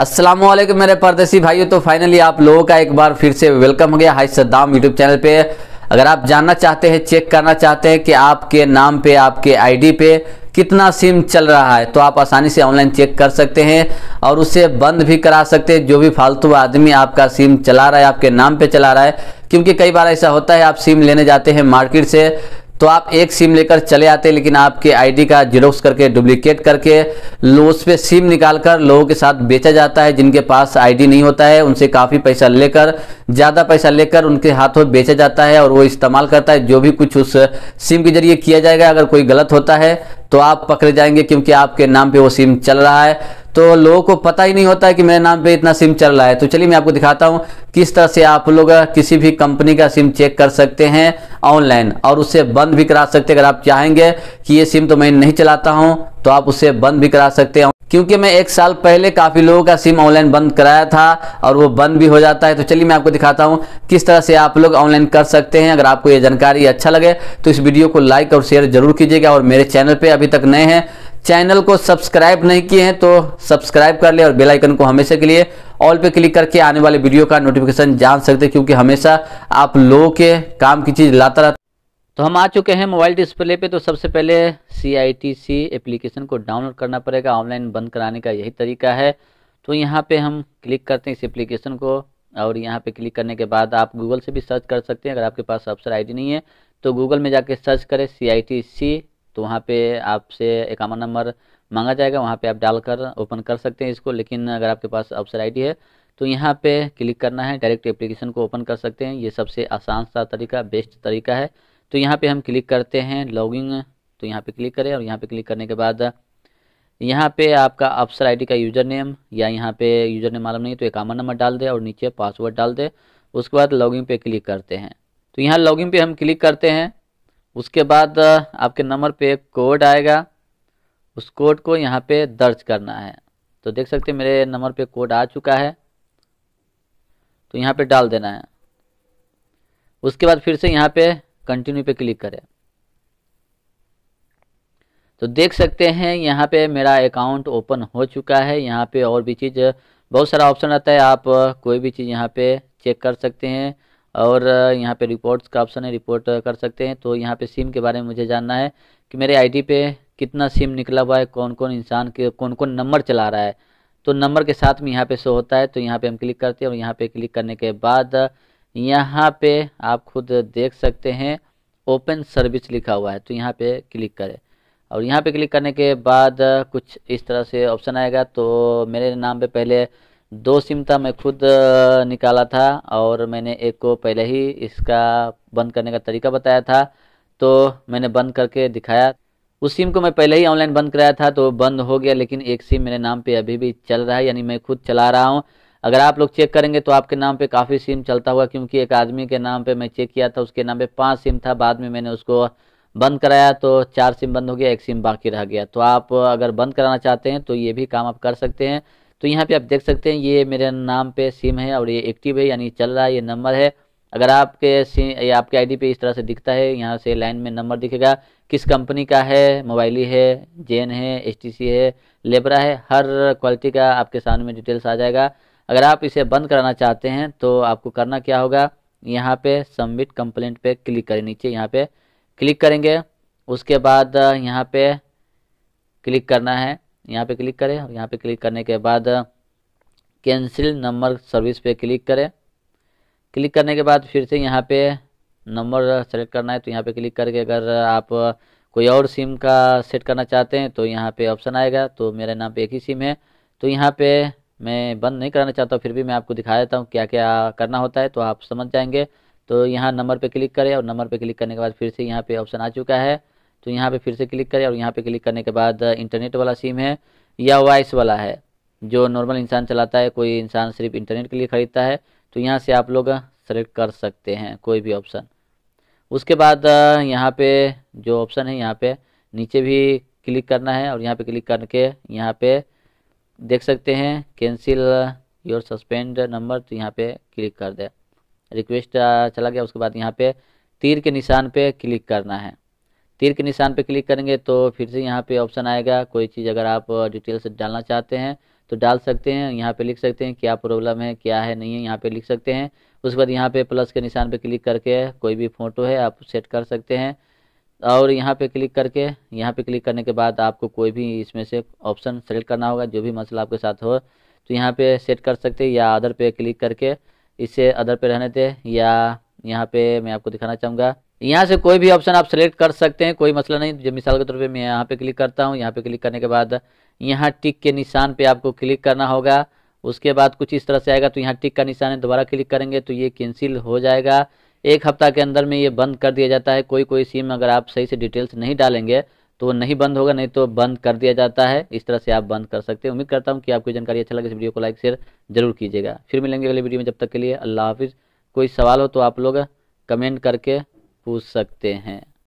असलम मेरे परदेसी भाइयों तो फाइनली आप लोगों का एक बार फिर से वेलकम हो गया हाई सद्दाम यूट्यूब चैनल पे अगर आप जानना चाहते हैं चेक करना चाहते हैं कि आपके नाम पे आपके आईडी पे कितना सिम चल रहा है तो आप आसानी से ऑनलाइन चेक कर सकते हैं और उसे बंद भी करा सकते हैं जो भी फालतू आदमी आपका सिम चला रहा है आपके नाम पे चला रहा है क्योंकि कई बार ऐसा होता है आप सिम लेने जाते हैं मार्केट से तो आप एक सिम लेकर चले आते लेकिन आपके आईडी का जिरोक्स करके डुप्लीकेट करके उस पर सिम निकालकर लोगों के साथ बेचा जाता है जिनके पास आईडी नहीं होता है उनसे काफ़ी पैसा लेकर ज़्यादा पैसा लेकर उनके हाथों बेचा जाता है और वो इस्तेमाल करता है जो भी कुछ उस सिम के जरिए किया जाएगा अगर कोई गलत होता है तो आप पकड़े जाएंगे क्योंकि आपके नाम पे वो सिम चल रहा है तो लोगों को पता ही नहीं होता है कि मेरे नाम पे इतना सिम चल रहा है तो चलिए मैं आपको दिखाता हूँ किस तरह से आप लोग किसी भी कंपनी का सिम चेक कर सकते हैं ऑनलाइन और उससे बंद भी करा सकते अगर आप चाहेंगे कि ये सिम तो मैं नहीं चलाता हूँ तो आप उससे बंद भी करा सकते हैं क्योंकि मैं एक साल पहले काफ़ी लोगों का सिम ऑनलाइन बंद कराया था और वो बंद भी हो जाता है तो चलिए मैं आपको दिखाता हूँ किस तरह से आप लोग ऑनलाइन कर सकते हैं अगर आपको ये जानकारी अच्छा लगे तो इस वीडियो को लाइक और शेयर जरूर कीजिएगा और मेरे चैनल पर अभी तक नए हैं चैनल को सब्सक्राइब नहीं किए हैं तो सब्सक्राइब कर ले और बेल आइकन को हमेशा के लिए ऑल पे क्लिक करके आने वाले वीडियो का नोटिफिकेशन जान सकते हैं क्योंकि हमेशा आप लोगों के काम की चीज़ लाता रहता तो हम आ चुके हैं मोबाइल डिस्प्ले पे तो सबसे पहले C I T C application को डाउनलोड करना पड़ेगा ऑनलाइन बंद कराने का यही तरीका है तो यहाँ पे हम क्लिक करते हैं इस एप्लीकेशन को और यहाँ पे क्लिक करने के बाद आप गूगल से भी सर्च कर सकते हैं अगर आपके पास अफसर आई नहीं है तो गूगल में जाके सर्च करें सी आई टी सी तो वहाँ पर आपसे इक्यावन नंबर मांगा जाएगा वहाँ पर आप डालकर ओपन कर सकते हैं इसको लेकिन अगर आपके पास अफसर आई है तो यहाँ पर क्लिक करना है डायरेक्ट एप्लीकेशन को ओपन कर सकते हैं ये सबसे आसान सा तरीका बेस्ट तरीका है तो यहाँ पे हम क्लिक करते हैं लॉगिंग तो यहाँ पे क्लिक करें और यहाँ पे क्लिक करने के बाद यहाँ पे आपका अफसर आईडी का यूज़र नेम या यहाँ पे यूज़र नेम मालूम नहीं तो एक आमन नंबर डाल दे और नीचे पासवर्ड डाल दे उसके बाद लॉगिन पे क्लिक करते हैं तो यहाँ लॉगिन पे हम क्लिक करते हैं उसके बाद आपके नंबर पे कोड आएगा उस कोड को यहाँ पे दर्ज करना है तो देख सकते हैं मेरे नंबर पे कोड आ चुका है तो यहाँ पे डाल देना है उसके बाद फिर से यहाँ पे कंटिन्यू पे क्लिक करें तो देख सकते हैं यहाँ पे मेरा अकाउंट ओपन हो चुका है यहाँ पे और भी चीज़ बहुत सारा ऑप्शन रहता है आप कोई भी चीज़ यहाँ पे चेक कर सकते हैं और यहाँ पे रिपोर्ट्स का ऑप्शन है रिपोर्ट कर सकते हैं तो यहाँ पे सिम के बारे में मुझे जानना है कि मेरे आईडी पे कितना सिम निकला हुआ है कौन कौन इंसान के कौन कौन नंबर चला रहा है तो नंबर के साथ में यहाँ पे शो होता है तो यहाँ पे हम क्लिक करते हैं और यहाँ पे क्लिक करने के बाद यहाँ पे आप खुद देख सकते हैं ओपन सर्विस लिखा हुआ है तो यहाँ पे क्लिक करें और यहाँ पे क्लिक करने के बाद कुछ इस तरह से ऑप्शन आएगा तो मेरे नाम पे पहले दो सिम था मैं खुद निकाला था और मैंने एक को पहले ही इसका बंद करने का तरीका बताया था तो मैंने बंद करके दिखाया उस सिम को मैं पहले ही ऑनलाइन बंद कराया था तो बंद हो गया लेकिन एक सिम मेरे नाम पे अभी भी चल रहा है यानी मैं खुद चला रहा हूँ अगर आप लोग चेक करेंगे तो आपके नाम पे काफ़ी सिम चलता हुआ क्योंकि एक आदमी के नाम पे मैं चेक किया था उसके नाम पे पांच सिम था बाद में मैंने उसको बंद कराया तो चार सिम बंद हो गया एक सिम बाकी रह गया तो आप अगर बंद कराना चाहते हैं तो ये भी काम आप कर सकते हैं तो यहाँ पर आप देख सकते हैं ये मेरे नाम पर सिम है और ये एक्टिव है यानी चल रहा है ये नंबर है अगर आपके सिम या आपके आई डी इस तरह से दिखता है यहाँ से लाइन में नंबर दिखेगा किस कंपनी का है मोबाइली है जेन है एचटीसी है लेबरा है हर क्वालिटी का आपके सामने में डिटेल्स आ जाएगा अगर आप इसे बंद कराना चाहते हैं तो आपको करना क्या होगा यहाँ पे सबमिट कंप्लेंट पे क्लिक करें नीचे यहाँ पे क्लिक करेंगे उसके बाद यहाँ पे क्लिक करना है यहाँ पे क्लिक करें यहाँ पे क्लिक करने के बाद कैंसिल नंबर सर्विस पे क्लिक करें क्लिक करने के बाद फिर से यहाँ पे नंबर सेलेक्ट करना है तो यहाँ पे क्लिक करके अगर आप कोई और सिम का सेट करना चाहते हैं तो यहाँ पे ऑप्शन आएगा तो मेरे नाम पे एक ही सिम है तो यहाँ पे मैं बंद नहीं कराना चाहता फिर भी मैं आपको दिखा देता हूँ क्या क्या करना होता है तो आप समझ जाएंगे तो यहाँ नंबर पे क्लिक करें और नंबर पे क्लिक करने के बाद फिर से यहाँ पे ऑप्शन आ चुका है तो यहाँ पे फिर से क्लिक करें और यहाँ पे क्लिक करने के बाद इंटरनेट वाला सिम है या वॉइस वाला है जो नॉर्मल इंसान चलाता है कोई इंसान सिर्फ इंटरनेट के लिए ख़रीदता है तो यहाँ से आप लोग सेलेक्ट कर सकते हैं कोई भी ऑप्शन उसके बाद यहाँ पर जो ऑप्शन है यहाँ पर नीचे भी क्लिक करना है और यहाँ पर क्लिक करके यहाँ पर देख सकते हैं कैंसिल योर सस्पेंड नंबर तो यहाँ पे क्लिक कर दें रिक्वेस्ट चला गया उसके बाद यहाँ पे तीर के निशान पे क्लिक करना है तीर के निशान पे क्लिक करेंगे तो फिर से यहाँ पे ऑप्शन आएगा कोई चीज़ अगर आप डिटेल्स डालना चाहते हैं तो डाल सकते हैं यहाँ पे लिख सकते हैं क्या प्रॉब्लम है क्या है नहीं है यहाँ पे लिख सकते हैं उसके बाद यहाँ पे प्लस के निशान पे क्लिक करके कोई भी फ़ोटो है आप सेट कर सकते हैं और यहाँ पे क्लिक करके यहाँ पे क्लिक करने के बाद आपको कोई भी इसमें से ऑप्शन सेलेक्ट करना होगा जो भी मसला आपके साथ हो तो यहाँ पे सेट कर सकते हैं या अदर पे क्लिक करके इसे अदर पे रहने दे या यहाँ पे मैं आपको दिखाना चाहूँगा यहाँ से कोई भी ऑप्शन आप सेलेक्ट कर सकते हैं कोई मसला नहीं जो मिसाल के तौर पर मैं यहाँ पे क्लिक करता हूँ यहाँ पे क्लिक करने के बाद यहाँ टिक के निशान पर आपको क्लिक करना होगा उसके बाद कुछ इस तरह से आएगा तो यहाँ टिक का निशान है दोबारा क्लिक करेंगे तो ये कैंसिल हो जाएगा एक हफ्ता के अंदर में ये बंद कर दिया जाता है कोई कोई सिम अगर आप सही से डिटेल्स नहीं डालेंगे तो वो नहीं बंद होगा नहीं तो बंद कर दिया जाता है इस तरह से आप बंद कर सकते हैं उम्मीद करता हूँ कि आपको जानकारी अच्छा लगे इस वीडियो को लाइक शेयर जरूर कीजिएगा फिर मिलेंगे अगले वीडियो में जब तक के लिए अल्लाह हाफिज़ कोई सवाल हो तो आप लोग कमेंट करके पूछ सकते हैं